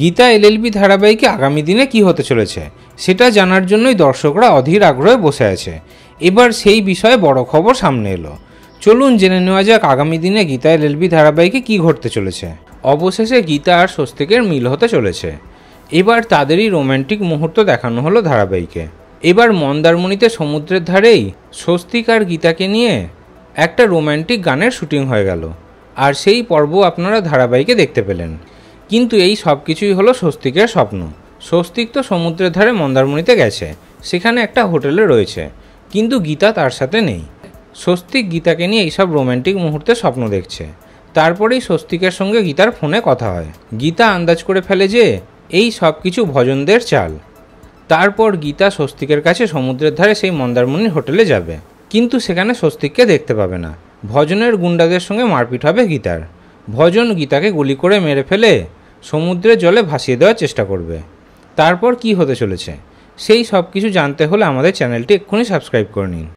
Gita LLB ধারাবাহিকে আগামী দিনে কি হতে চলেছে সেটা জানার জন্যই দর্শকরা অধীর আগ্রহে বসে আছে এবার সেই বিষয়ে বড় খবর সামনে এলো চলুন জেনে নেওয়া যাক আগামী দিনে গীতা এলএলবি ধারাবাহিকে কি ঘটতে চলেছে অবশেষে গীতা আর স্বস্তিকের মিল হতে চলেছে এবার তাদেরই রোম্যান্টিক মুহূর্ত দেখানো হলো ধারাবাহিকে এবার মন্দারমণিতে সমুদ্রের ধারেই স্বস্তিক আর গীতাকে নিয়ে একটা রোম্যান্টিক গানের শুটিং হয়ে গেল আর সেই পর্ব আপনারা ধারাবাহিকে দেখতে পেলেন কিন্তু এই সব কিছুই হলো স্বস্তিকের স্বপ্ন স্বস্তিক তো সমুদ্রের ধারে মন্দারমণিতে গেছে সেখানে একটা হোটেলে রয়েছে কিন্তু গীতা তার সাথে নেই স্বস্তিক গীতাকে নিয়ে এইসব রোম্যান্টিক মুহূর্তে স্বপ্ন দেখছে তারপরেই স্বস্তিকের সঙ্গে গীতার ফোনে কথা হয় গীতা আন্দাজ করে ফেলে যে এই সব কিছু ভজনদের চাল তারপর গীতা স্বস্তিকের কাছে সমুদ্রের ধারে সেই মন্দারমণি হোটেলে যাবে কিন্তু সেখানে স্বস্তিককে দেখতে পাবে না ভজনের গুন্ডাদের সঙ্গে মারপিট হবে গীতার ভজন গীতাকে গুলি করে মেরে ফেলে সমুদ্রের জলে ভাসিয়ে দেওয়ার চেষ্টা করবে তারপর কি হতে চলেছে সেই সব কিছু জানতে হলে আমাদের চ্যানেলটি এক্ষুনি সাবস্ক্রাইব করে নিন